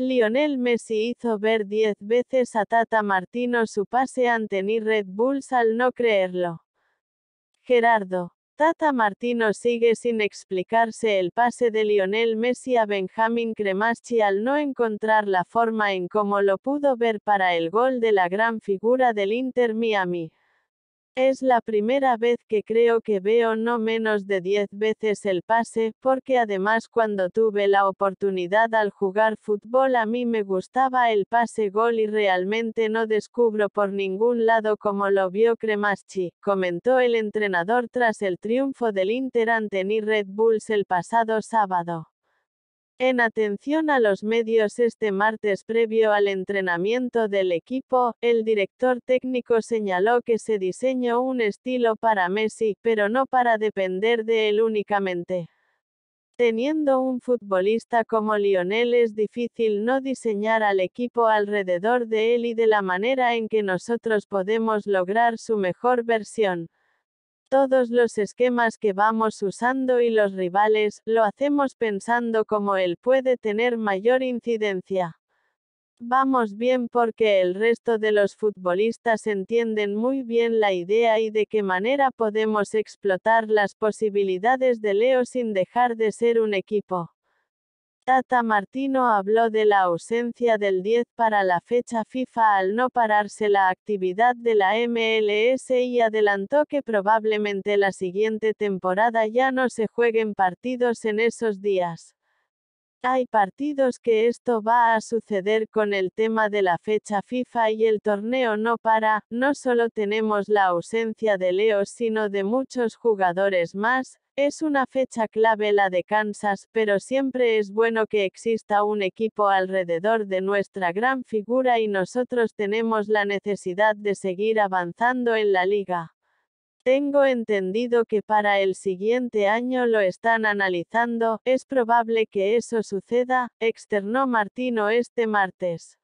Lionel Messi hizo ver 10 veces a Tata Martino su pase ante ni Red Bulls al no creerlo. Gerardo. Tata Martino sigue sin explicarse el pase de Lionel Messi a Benjamin Cremaschi al no encontrar la forma en cómo lo pudo ver para el gol de la gran figura del Inter Miami. Es la primera vez que creo que veo no menos de 10 veces el pase, porque además cuando tuve la oportunidad al jugar fútbol a mí me gustaba el pase gol y realmente no descubro por ningún lado como lo vio Cremaschi, comentó el entrenador tras el triunfo del Inter ante Ni Red Bulls el pasado sábado. En atención a los medios este martes previo al entrenamiento del equipo, el director técnico señaló que se diseñó un estilo para Messi, pero no para depender de él únicamente. Teniendo un futbolista como Lionel es difícil no diseñar al equipo alrededor de él y de la manera en que nosotros podemos lograr su mejor versión. Todos los esquemas que vamos usando y los rivales, lo hacemos pensando como él puede tener mayor incidencia. Vamos bien porque el resto de los futbolistas entienden muy bien la idea y de qué manera podemos explotar las posibilidades de Leo sin dejar de ser un equipo. Tata Martino habló de la ausencia del 10 para la fecha FIFA al no pararse la actividad de la MLS y adelantó que probablemente la siguiente temporada ya no se jueguen partidos en esos días. Hay partidos que esto va a suceder con el tema de la fecha FIFA y el torneo no para, no solo tenemos la ausencia de Leo sino de muchos jugadores más, es una fecha clave la de Kansas, pero siempre es bueno que exista un equipo alrededor de nuestra gran figura y nosotros tenemos la necesidad de seguir avanzando en la liga. Tengo entendido que para el siguiente año lo están analizando, es probable que eso suceda, externó Martino este martes.